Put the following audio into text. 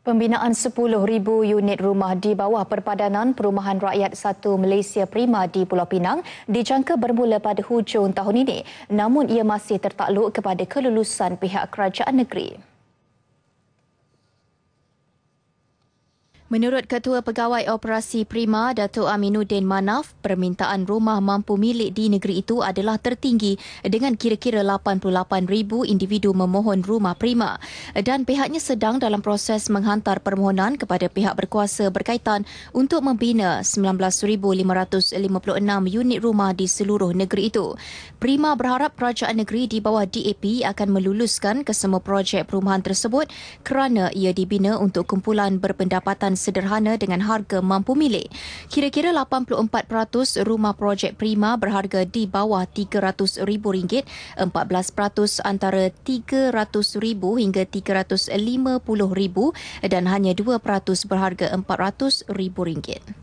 Pembinaan 10,000 unit rumah di bawah perpadanan Perumahan Rakyat 1 Malaysia Prima di Pulau Pinang dijangka bermula pada hujung tahun ini namun ia masih tertakluk kepada kelulusan pihak kerajaan negeri. Menurut Ketua Pegawai Operasi Prima, Dato' Aminuddin Manaf, permintaan rumah mampu milik di negeri itu adalah tertinggi dengan kira-kira 88,000 individu memohon rumah Prima. Dan pihaknya sedang dalam proses menghantar permohonan kepada pihak berkuasa berkaitan untuk membina 19,556 unit rumah di seluruh negeri itu. Prima berharap kerajaan negeri di bawah DAP akan meluluskan kesemua projek perumahan tersebut kerana ia dibina untuk kumpulan berpendapatan sederhana dengan harga mampu milik. Kira-kira 84% rumah projek prima berharga di bawah RM300,000, 14% antara RM300,000 hingga RM350,000 dan hanya 2% berharga RM400,000.